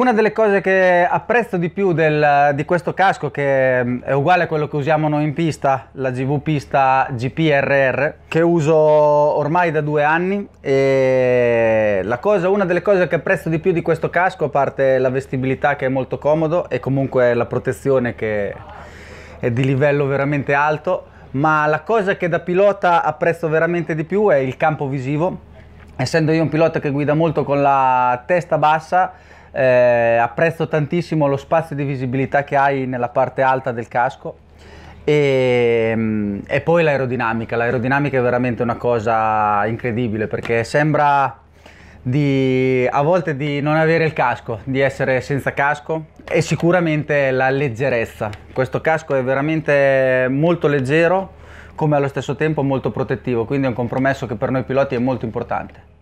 Una delle cose che apprezzo di più del, di questo casco, che mm, è uguale a quello che usiamo noi in pista, la GV Pista GPRR, che uso ormai da due anni, e cosa, una delle cose che apprezzo di più di questo casco, a parte la vestibilità che è molto comodo e comunque la protezione che è di livello veramente alto, ma la cosa che da pilota apprezzo veramente di più è il campo visivo. Essendo io un pilota che guida molto con la testa bassa, eh, apprezzo tantissimo lo spazio di visibilità che hai nella parte alta del casco e, mm, e, poi l'aerodinamica, l'aerodinamica è veramente una cosa incredibile perché sembra di, a volte di non avere il casco, di essere senza casco e sicuramente la leggerezza. Questo casco è veramente molto leggero come allo stesso tempo molto protettivo, quindi è un compromesso che per noi piloti è molto importante.